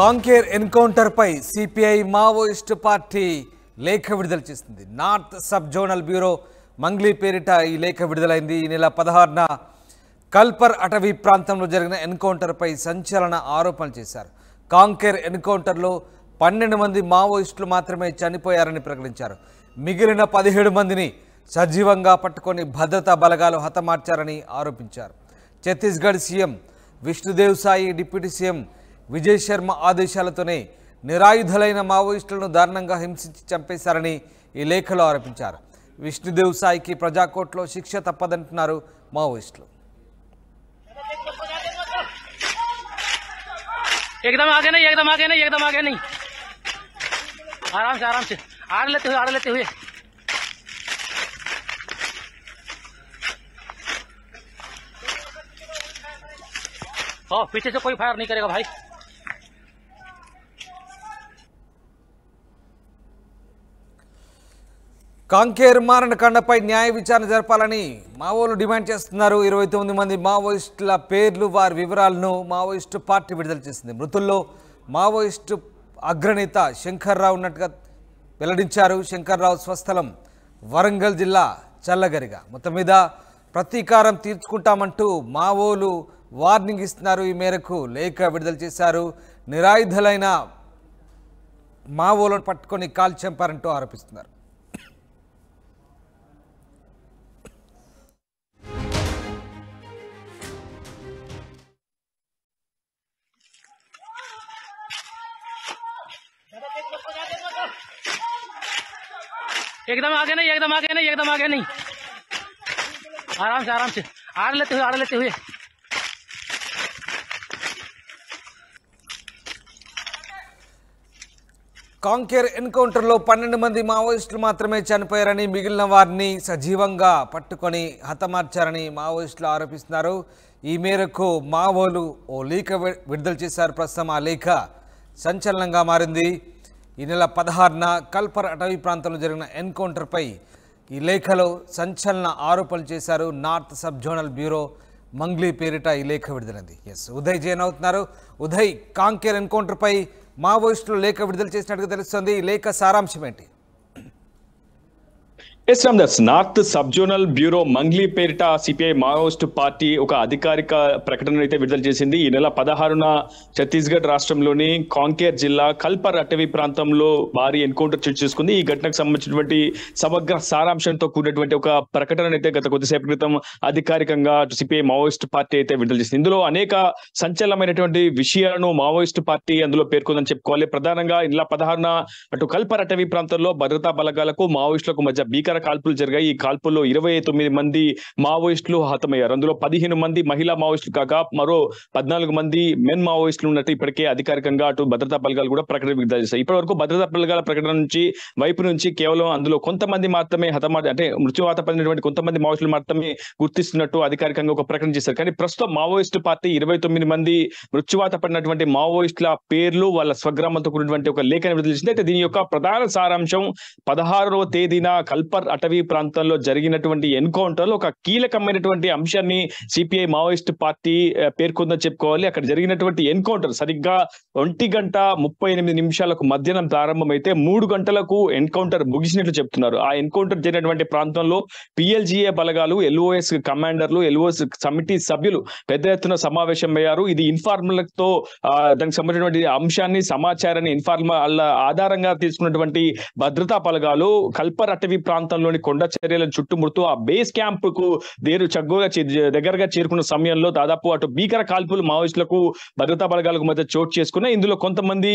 కాంకేర్ ఎన్కౌంటర్పై CPI Maoist party లేఖ విడుదల చేసింది north sub zonal bureau Mangli పేరిట ఈ లేఖ విడుదలైంది ఈ నెల పదహారున కల్పర్ అటవీ ప్రాంతంలో జరిగిన ఎన్కౌంటర్పై సంచలన ఆరోపణలు చేశారు కాంకేర్ ఎన్కౌంటర్లో పన్నెండు మంది మావోయిస్టులు మాత్రమే చనిపోయారని ప్రకటించారు మిగిలిన పదిహేడు మందిని సజీవంగా పట్టుకొని భద్రతా బలగాలు హతమార్చారని ఆరోపించారు Chhattisgarh CM Vishnudev Sai deputy CM Vijay Sharma ఆదేశాలతోనే నిరాయుధులైన మావోయిస్టులను దారుణంగా హింసించి చంపేశారని ఈ లేఖలో ఆరోపించారు విష్ణుదేవ్ సాయికి ప్రజాకోట్లో శిక్ష తప్పదంటున్నారు మావోయిస్టులు एकदम आगे नहीं एकदम आगे नहीं కాంకేర్ మారణకాండపై న్యాయ విచారణ జరపాలని మావోలు డిమాండ్ చేస్తున్నారు ఇరవై తొమ్మిది మంది మావోయిస్టుల పేర్లు వారి వివరాలను మావోయిస్టు పార్టీ విడుదల చేసింది మృతుల్లో మావోయిస్టు అగ్రనేత శంకర్రావు ఉన్నట్టుగా వెల్లడించారు శంకర్రావు స్వస్థలం వరంగల్ జిల్లా చల్లగరిగా మొత్తం మీద ప్రతీకారం తీర్చుకుంటామంటూ మావోలు వార్నింగ్ ఇస్తున్నారు ఈ మేరకు లేఖ విడుదల చేశారు నిరాయుధులైన మావోలను పట్టుకొని కాల్చంపారంటూ ఆరోపిస్తున్నారు एकदम आगे नहीं एकदम आगे नहीं एकदम आगे नहीं आराम से आराम से आड़ लेते हुए आड़ लेते हुए కాంకేర్ ఎన్కౌంటర్లో పన్నెండు మంది మావోయిస్టులు మాత్రమే చనిపోయారని మిగిలిన వారిని సజీవంగా పట్టుకొని హతమార్చారని మావోయిస్టులు ఆరోపిస్తున్నారు ఈ మేరకు మావోలు ఓ లేఖ విడుదల చేశారు ప్రస్తుతం ఆ లేఖ సంచలనంగా మారింది ఈ నెల పదహారున కల్పర్ అటవీ ప్రాంతంలో జరిగిన ఎన్కౌంటర్పై ఈ లేఖలో సంచలన ఆరోపణలు చేశారు north sub zonal bureau Mangli పేరిట ఈ లేఖ విడుదలైంది ఎస్ ఉదయ్ జైన్ అవుతున్నారు ఉదయ్ కాంకేర్ ఎన్కౌంటర్పై మావోయిస్టులు లేఖ విడుదల చేసినట్టుగా తెలుస్తుంది ఈ లేఖ సారాంశం ఏంటి S Ramdas north sub zonal bureau Mangli పేరిట సిపిఐ మావోయిస్ట్ పార్టీ ఒక అధికారిక ప్రకటన అయితే విడుదల చేసింది ఈ నెల పదహారున ఛత్తీస్గఢ్ రాష్ట్రంలోని కాంకేర్ జిల్లా కల్పర్ అటవీ ప్రాంతంలో భారీ ఎన్కౌంటర్ చోటు చేసుకుంది ఈ ఘటనకు సంబంధించినటువంటి సమగ్ర సారాంశంతో కూడినటువంటి ఒక ప్రకటన అయితే గత కొద్దిసేపు క్రితం అధికారికంగా సిపిఐ మావోయిస్ట్ పార్టీ అయితే విడుదల చేసింది ఇందులో అనేక సంచలనమైనటువంటి విషయాలను మావోయిస్ట్ పార్టీ అందులో పేర్కొందని చెప్పుకోవాలి ప్రధానంగా ఇలా పదహారున అటు కల్పర్ అటవీ ప్రాంతంలో భద్రతా బలగాలకు మావోయిస్టులకు మధ్య భీకర కాల్పులు జరిగాయి ఈ కాల్పుల్లో ఇరవై తొమ్మిది మంది మావోయిస్టులు హతమయ్యారు అందులో పదిహేను మంది మహిళా మావోయిస్టులు కాక మరో పద్నాలుగు మంది మెన్ మావోయిస్టులు ఉన్నట్టు ఇప్పటికే అధికారికంగా అటు భద్రతా బలగాలు కూడా ప్రకటన విడుదల చేశాయి ఇప్పటి వరకు భద్రతా బలగాల ప్రకటన నుంచి వైపు నుంచి కేవలం అందులో కొంతమంది మాత్రమే హతమా అంటే మృత్యువాత పడినటువంటి కొంతమంది మావోయిస్టులు మాత్రమే గుర్తిస్తున్నట్టు అధికారికంగా ఒక ప్రకటన చేశారు కానీ ప్రస్తుతం మావోయిస్ట్ పార్టీ ఇరవై తొమ్మిది మంది మృత్యువాత పడినటువంటి మావోయిస్టుల పేర్లు వాళ్ళ స్వగ్రామంతో కూడినటువంటి ఒక లేఖను విడుదల చేసింది అయితే దీని యొక్క ప్రధాన సారాంశం పదహారవ తేదీన కల్ప గిద్దలూరుపార్ అటవీ ప్రాంతంలో జరిగినటువంటి ఎన్కౌంటర్ ఒక కీలకమైనటువంటి అంశాన్ని సిపిఐ మావోయిస్ట్ పార్టీ పేర్కొందని చెప్పుకోవాలి అక్కడ జరిగినటువంటి ఎన్కౌంటర్ సరిగ్గా ఒంటి గంట ముప్పై ఎనిమిది నిమిషాలకు మధ్యాహ్నం ప్రారంభమైతే మూడు గంటలకు ఎన్కౌంటర్ ముగిసినట్లు చెప్తున్నారు ఆ ఎన్కౌంటర్ జరిగినటువంటి ప్రాంతంలో పిఎల్జిఏ బలగాలు ఎల్ఓఎస్ కమాండర్లు ఎల్ఓఎస్ కమిటీ సభ్యులు పెద్ద ఎత్తున సమావేశం అయ్యారు ఇది ఇన్ఫార్మర్లతో దానికి సంబంధించినటువంటి అంశాన్ని సమాచారాన్ని ఇన్ఫార్మర్ ఆధారంగా తీసుకున్నటువంటి భద్రతా బలగాలు కల్పర్ అటవీ ప్రాంతం ప్రాంతంలోని కొండ చర్యలను చుట్టుముడుతూ ఆ బేస్ క్యాంప్ కు దేరు చగ్గుగా దగ్గరగా చేరుకున్న సమయంలో దాదాపు అటు భీకర కాల్పులు మావోయిస్టులకు భద్రతా బలగాలకు మధ్య చోటు చేసుకున్న ఇందులో కొంతమంది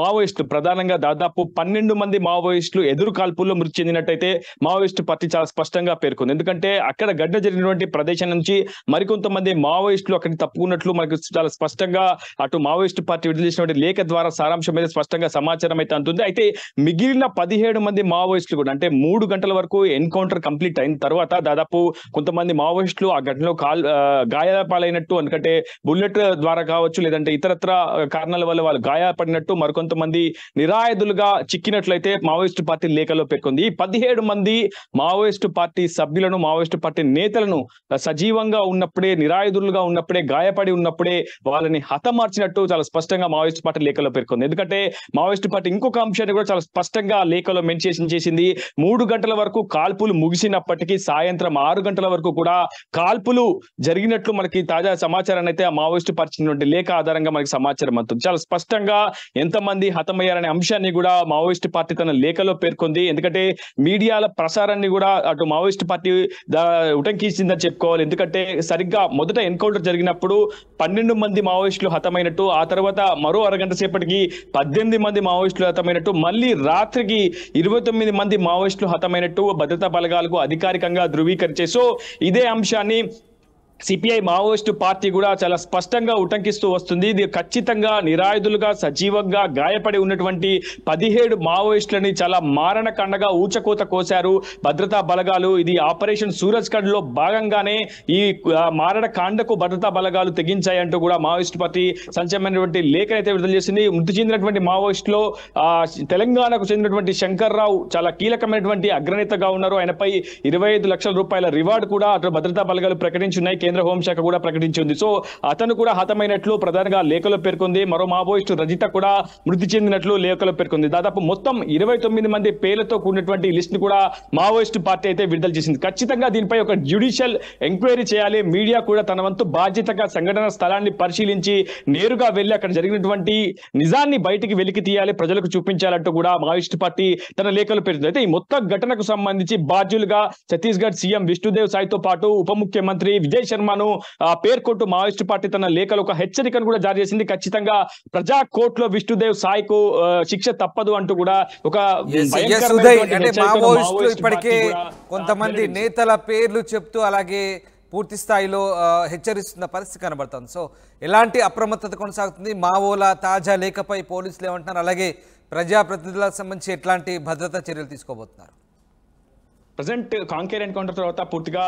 మావోయిస్టులు ప్రధానంగా దాదాపు పన్నెండు మంది మావోయిస్టులు ఎదురు కాల్పుల్లో మృతి చెందినట్టయితే మావోయిస్టు పార్టీ చాలా స్పష్టంగా పేర్కొంది ఎందుకంటే అక్కడ గడ్డ జరిగినటువంటి ప్రదేశం నుంచి మరికొంతమంది మావోయిస్టులు అక్కడ తప్పుకున్నట్లు మనకు చాలా స్పష్టంగా అటు మావోయిస్టు పార్టీ విడుదల చేసినటువంటి లేఖ ద్వారా సారాంశం మీద స్పష్టంగా సమాచారం అయితే అందుతుంది అయితే మిగిలిన పదిహేడు మంది మావోయిస్టులు కూడా అంటే మూడు గంటల గంటల వరకు ఎన్కౌంటర్ కంప్లీట్ అయిన తర్వాత దాదాపు కొంతమంది మావోయిస్టులు ఆ ఘటనలో కాల్ గాయాల ఎందుకంటే బుల్లెట్ ద్వారా కావచ్చు లేదంటే ఇతరత్ర కారణాల వల్ల వాళ్ళు గాయపడినట్టు మరికొంతమంది నిరాయుధులుగా చిక్కినట్లయితే మావోయిస్టు పార్టీ లేఖలో పేర్కొంది పదిహేడు మంది మావోయిస్టు పార్టీ సభ్యులను మావోయిస్టు పార్టీ నేతలను సజీవంగా ఉన్నప్పుడే నిరాయుధులుగా ఉన్నప్పుడే గాయపడి ఉన్నప్పుడే వాళ్ళని హతమార్చినట్టు చాలా స్పష్టంగా మావోయిస్టు పార్టీ లేఖలో పేర్కొంది ఎందుకంటే మావోయిస్టు పార్టీ ఇంకొక అంశాన్ని కూడా చాలా స్పష్టంగా లేఖలో మెన్షన్ చేసింది మూడు గంటల గంటల వరకు కాల్పులు ముగిసినప్పటికీ సాయంత్రం ఆరు గంటల వరకు కూడా కాల్పులు జరిగినట్లు మనకి తాజా సమాచారాన్ని అయితే ఆ మావోయిస్టు పరిచినటువంటి లేఖ ఆధారంగా మనకి సమాచారం అందుతుంది చాలా స్పష్టంగా ఎంతమంది హతమయ్యారనే అంశాన్ని కూడా మావోయిస్టు పార్టీ తన లేఖలో పేర్కొంది ఎందుకంటే మీడియాల ప్రసారాన్ని కూడా అటు మావోయిస్టు పార్టీ ఉటంకించిందని చెప్పుకోవాలి ఎందుకంటే సరిగ్గా మొదట ఎన్కౌంటర్ జరిగినప్పుడు పన్నెండు మంది మావోయిస్టులు హతమైనట్టు ఆ తర్వాత మరో అరగంట సేపటికి పద్దెనిమిది మంది మావోయిస్టులు హతమైనట్టు మళ్ళీ రాత్రికి ఇరవై తొమ్మిది మంది మావోయిస్టులు హతమైన అవసరమైనట్టు భద్రతా బలగాలకు అధికారికంగా ధృవీకరించే సో ఇదే అంశాన్ని సిపిఐ మావోయిస్టు పార్టీ కూడా చాలా స్పష్టంగా ఉటంకిస్తూ వస్తుంది ఇది ఖచ్చితంగా నిరాయుధులుగా సజీవంగా గాయపడి ఉన్నటువంటి పదిహేడు మావోయిస్టులని చాలా మారణకండగా ఊచకోత కోశారు భద్రతా బలగాలు ఇది ఆపరేషన్ సూరజ్ ఖండ్ లో భాగంగానే ఈ మారణకాండకు భద్రతా బలగాలు తెగించాయంటూ కూడా మావోయిస్టు పార్టీ సంచమైనటువంటి లేఖ అయితే విడుదల చేసింది మృతి చెందినటువంటి మావోయిస్టులో తెలంగాణకు చెందినటువంటి శంకర్రావు చాలా కీలకమైనటువంటి అగ్రనేతగా ఉన్నారు ఆయనపై ఇరవై లక్షల రూపాయల రివార్డు కూడా అటు భద్రతా బలగాలు ప్రకటించున్నాయి కేంద్ర హోంశాఖ కూడా ప్రకటించింది సో అతను కూడా హతమైనట్లు ప్రధానంగా లేఖలో పేర్కొంది మరో మావోయిస్టు రజిత కూడా మృతి చెందినట్లు లేఖలో పేర్కొంది దాదాపు మొత్తం ఇరవై తొమ్మిది మంది పేర్లతో కూడినటువంటి లిస్ట్ ను కూడా మావోయిస్ట్ పార్టీ అయితే విడుదల చేసింది ఖచ్చితంగా దీనిపై ఒక జ్యుడిషియల్ ఎంక్వైరీ చేయాలి మీడియా కూడా తన వంతు బాధ్యతగా సంఘటన స్థలాన్ని పరిశీలించి నేరుగా వెళ్లి అక్కడ జరిగినటువంటి నిజాన్ని బయటికి వెలికి తీయాలి ప్రజలకు చూపించాలంటూ కూడా మావోయిస్ట్ పార్టీ తన లేఖలు పేరు అయితే ఈ మొత్తం ఘటనకు సంబంధించి బాధ్యులుగా ఛత్తీస్గఢ్ సీఎం విష్ణుదేవ్ సాయితో పాటు ఉప ముఖ్యమంత్రి విజయ్ శర్మను పేర్కొంటూ మావోయిస్టు పార్టీ తన లేఖలో ఒక హెచ్చరికను కూడా జారీ చేసింది ఖచ్చితంగా ప్రజా కోర్టులో విష్ణుదేవ్ సాయికు శిక్ష తప్పదు అంటూ కూడా ఒక ఇప్పటికే కొంతమంది నేతల పేర్లు చెప్తూ అలాగే పూర్తి స్థాయిలో హెచ్చరిస్తున్న పరిస్థితి కనబడుతుంది సో ఎలాంటి అప్రమత్తత కొనసాగుతుంది మావోల తాజా లేఖపై పోలీసులు ఏమంటున్నారు అలాగే ప్రజాప్రతినిధులకు సంబంధించి ఎట్లాంటి భద్రతా చర్యలు తీసుకోబోతున్నారు ప్రజెంట్ కాంకేర్ ఎన్కౌంటర్ తర్వాత పూర్తిగా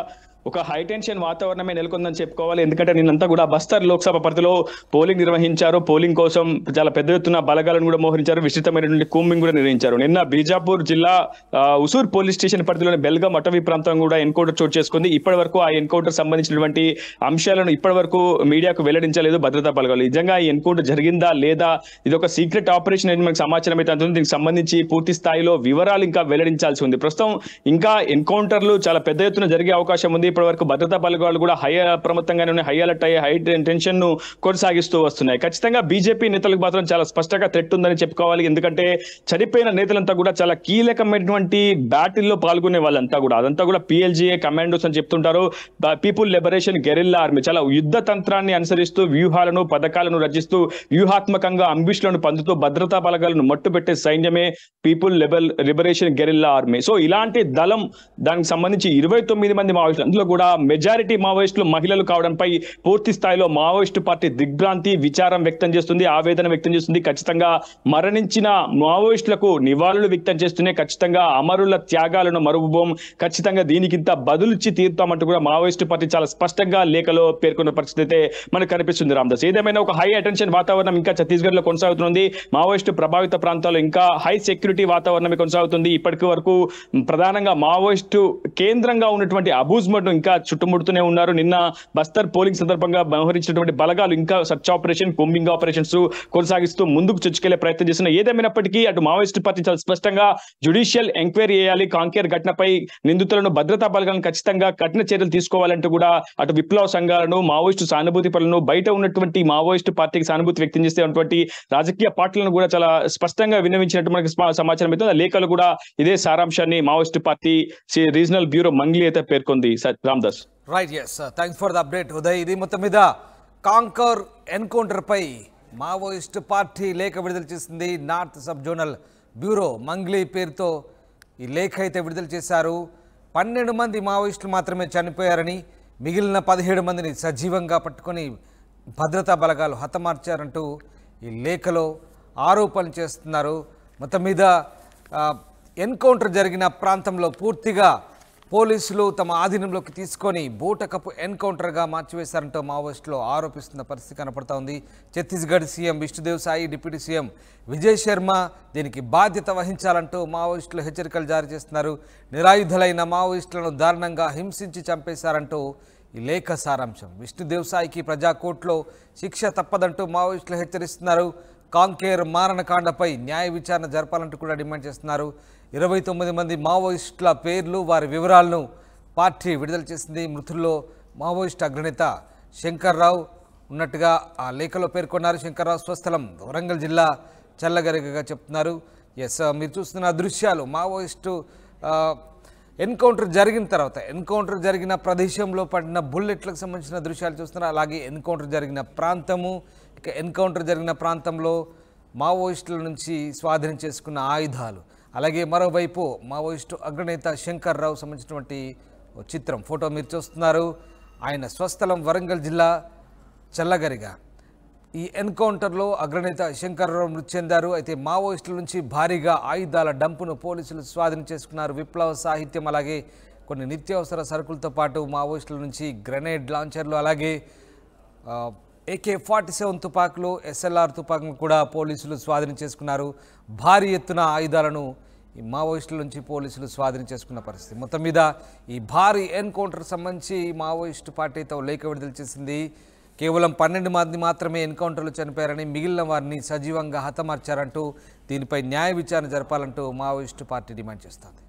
ఒక హై టెన్షన్ వాతావరణమే నెలకొందని చెప్పుకోవాలి ఎందుకంటే నిన్నంతా కూడా బస్తర్ లోక్సభ పరిధిలో పోలింగ్ నిర్వహించారు పోలింగ్ కోసం చాలా పెద్ద ఎత్తున బలగాలను కూడా మోహరించారు విస్తృతమైనటువంటి కూంబింగ్ కూడా నిర్వహించారు నిన్న బీజాపూర్ జిల్లా ఉసూర్ పోలీస్ స్టేషన్ పరిధిలోని బెల్గాం అటవీ ప్రాంతం కూడా ఎన్కౌంటర్ చోటు చేసుకుంది ఇప్పటి వరకు ఆ ఎన్కౌంటర్ సంబంధించినటువంటి అంశాలను ఇప్పటి వరకు మీడియాకు వెల్లడించలేదు భద్రతా బలగాలు నిజంగా ఈ ఎన్కౌంటర్ జరిగిందా లేదా ఇది ఒక సీక్రెట్ ఆపరేషన్ అనేది మనకు సమాచారం అయితే అందుతుంది దీనికి సంబంధించి పూర్తి స్థాయిలో వివరాలు ఇంకా వెల్లడించాల్సి ఉంది ప్రస్తుతం ఇంకా కూడా ఎన్కౌంటర్లు చాలా పెద్ద ఎత్తున జరిగే అవకాశం ఉంది ఇప్పటి వరకు భద్రతా బలగాలు కూడా హై అప్రమత్తంగానే ఉన్నాయి హై అలర్ట్ అయ్యే హై టెన్షన్ ను కొనసాగిస్తూ వస్తున్నాయి ఖచ్చితంగా బీజేపీ నేతలకు మాత్రం చాలా స్పష్టంగా థ్రెట్ ఉందని చెప్పుకోవాలి ఎందుకంటే చనిపోయిన నేతలంతా కూడా చాలా కీలకమైనటువంటి బ్యాటిల్లో పాల్గొనే వాళ్ళంతా కూడా అదంతా కూడా పిఎల్జీఏ కమాండోస్ అని చెప్తుంటారు పీపుల్ లిబరేషన్ గెరిల్లా ఆర్మీ చాలా యుద్ధ తంత్రాన్ని అనుసరిస్తూ వ్యూహాలను పథకాలను రచిస్తూ వ్యూహాత్మకంగా అంబిషన్లను పందుతూ భద్రతా బలగాలను మట్టుపెట్టే సైన్యమే people liberation guerrilla army so ఇలాంటి దళం దానికి సంబంధించి ఇరవై తొమ్మిది మంది మావోయిస్టులు అందులో కూడా మెజారిటీ మావోయిస్టులు మహిళలు కావడంపై పూర్తి స్థాయిలో మావోయిస్టు పార్టీ దిగ్భ్రాంతి విచారం వ్యక్తం చేస్తుంది ఆవేదన వ్యక్తం చేస్తుంది ఖచ్చితంగా మరణించిన మావోయిస్టులకు నివాళులు వ్యక్తం చేస్తూనే ఖచ్చితంగా అమరుల త్యాగాలను మరుగుబోం ఖచ్చితంగా దీనికింత బదులిచ్చి తీరుతామంటూ కూడా మావోయిస్టు పార్టీ చాలా స్పష్టంగా లేఖలో పేర్కొన్న పరిస్థితి అయితే మనకు కనిపిస్తుంది రామ్దాస్ ఏదేమైనా ఒక హై అటెన్షన్ వాతావరణం ఇంకా ఛత్తీస్గఢ్ లో కొనసాగుతుంది మావోయిస్టు ప్రభావిత ప్రాంతాల్లో ఇంకా హై సెక్యూరిటీ వాతావరణమే కొనసాగుతుంది ఇప్పటికి వరకు ప్రధానంగా Maoist to కేంద్రంగా ఉన్నటువంటి అబూజ్ అబూజ్మట్ ఇంకా చుట్టుముడుతూనే ఉన్నారు నిన్న బస్తర్ పోలింగ్ సందర్భంగా వ్యవహరించినటువంటి బలగాలు ఇంకా సర్చ్ ఆపరేషన్ కొంబింగ్ ఆపరేషన్స్ కొనసాగిస్తూ ముందుకు చొచ్చుకెళ్లే ప్రయత్నం చేసిన ఏదేమైనప్పటికీ అటు మావోయిస్ట్ పార్టీ చాలా స్పష్టంగా జ్యుడిషియల్ ఎంక్వైరీ చేయాలి కాంకేర్ ఘటనపై నిందితులను భద్రతా బలగాలను ఖచ్చితంగా కఠిన చర్యలు తీసుకోవాలంటూ కూడా అటు విప్లవ సంఘాలను మావోయిస్టు సానుభూతి పనులను బయట ఉన్నటువంటి మావోయిస్టు పార్టీకి సానుభూతి వ్యక్తం చేసేటువంటి రాజకీయ పార్టీలను కూడా చాలా స్పష్టంగా విన్నవించినట్టు మనకి సమాచారం అయితే లేఖలు కూడా ఇదే సారాంశాన్ని Maoist party regional criminal bureau Mangli అయితే పేర్కొంది Ramdas right yes thanks for the update Uday ఇది మొత్తం మీద కాంకర్ ఎన్కౌంటర్పై మావోయిస్ట్ పార్టీ లేఖ విడుదల చేసింది north sub zonal bureau Mangli పేరుతో ఈ లేఖ అయితే విడుదల చేశారు పన్నెండు మంది మావోయిస్టులు మాత్రమే చనిపోయారని మిగిలిన పదిహేడు మందిని సజీవంగా పట్టుకొని భద్రతా బలగాలు హతమార్చారంటూ ఈ లేఖలో ఆరోపణలు చేస్తున్నారు మొత్తం మీద ఎన్కౌంటర్ జరిగిన ప్రాంతంలో పూర్తిగా పోలీసులు తమ ఆధీనంలోకి తీసుకొని బూటకపు ఎన్కౌంటర్గా మార్చివేశారంటూ మావోయిస్టులో ఆరోపిస్తున్న పరిస్థితి కనపడతా ఉంది Chhattisgarh CM Vishnudev Sai deputy CM Vijay Sharma దీనికి బాధ్యత వహించాలంటూ మావోయిస్టులు హెచ్చరికలు జారీ చేస్తున్నారు నిరాయుధులైన మావోయిస్టులను దారుణంగా హింసించి చంపేశారంటూ ఈ లేఖ సారాంశం విష్ణుదేవ్ సాయికి ప్రజాకోర్టులో శిక్ష తప్పదంటూ మావోయిస్టులు హెచ్చరిస్తున్నారు కాంకేర్ మారణకాండపై న్యాయ విచారణ జరపాలంటూ కూడా డిమాండ్ చేస్తున్నారు ఇరవై తొమ్మిది మంది మావోయిస్టుల పేర్లు వారి వివరాలను పార్టీ విడుదల చేసింది మృతుల్లో మావోయిస్టు అగ్రనేత శంకర్రావు ఉన్నట్టుగా ఆ లేఖలో పేర్కొన్నారు శంకర్రావు స్వస్థలం వరంగల్ జిల్లా చల్లగరిగగా చెప్తున్నారు ఎస్ మీరు చూస్తున్న దృశ్యాలు మావోయిస్టు ఎన్కౌంటర్ జరిగిన తర్వాత ఎన్కౌంటర్ జరిగిన ప్రదేశంలో పడిన బుల్లెట్లకు సంబంధించిన దృశ్యాలు చూస్తున్నారు అలాగే ఎన్కౌంటర్ జరిగిన ప్రాంతము ఇక ఎన్కౌంటర్ జరిగిన ప్రాంతంలో మావోయిస్టుల నుంచి స్వాధీనం చేసుకున్న ఆయుధాలు అలాగే మరోవైపు మావోయిస్టు అగ్రనేత శంకర్ రావు సంబంధించినటువంటి చిత్రం ఫోటో మీరు చూస్తున్నారు ఆయన స్వస్థలం వరంగల్ జిల్లా చల్లగరిగా ఈ ఎన్కౌంటర్లో అగ్రనేత రావు మృతి చెందారు అయితే మావోయిస్టుల నుంచి భారీగా ఆయుధాల డంపును పోలీసులు స్వాధీనం చేసుకున్నారు విప్లవ సాహిత్యం అలాగే కొన్ని నిత్యావసర సరుకులతో పాటు మావోయిస్టుల నుంచి గ్రెనేడ్ లాంచర్లు అలాగే ఏకే ఫార్టీ సెవెన్ తుపాకులు ఎస్ఎల్ఆర్ తుపాకును కూడా పోలీసులు స్వాధీనం చేసుకున్నారు భారీ ఎత్తున ఆయుధాలను ఈ మావోయిస్టుల నుంచి పోలీసులు స్వాధీనం చేసుకున్న పరిస్థితి మొత్తం మీద ఈ భారీ ఎన్కౌంటర్ సంబంధించి మావోయిస్టు పార్టీ తో లేఖ విడుదల చేసింది కేవలం పన్నెండు మంది మాత్రమే ఎన్కౌంటర్లు చనిపోయారని మిగిలిన వారిని సజీవంగా హతమార్చారంటూ దీనిపై న్యాయ విచారణ జరపాలంటూ మావోయిస్టు పార్టీ డిమాండ్ చేస్తోంది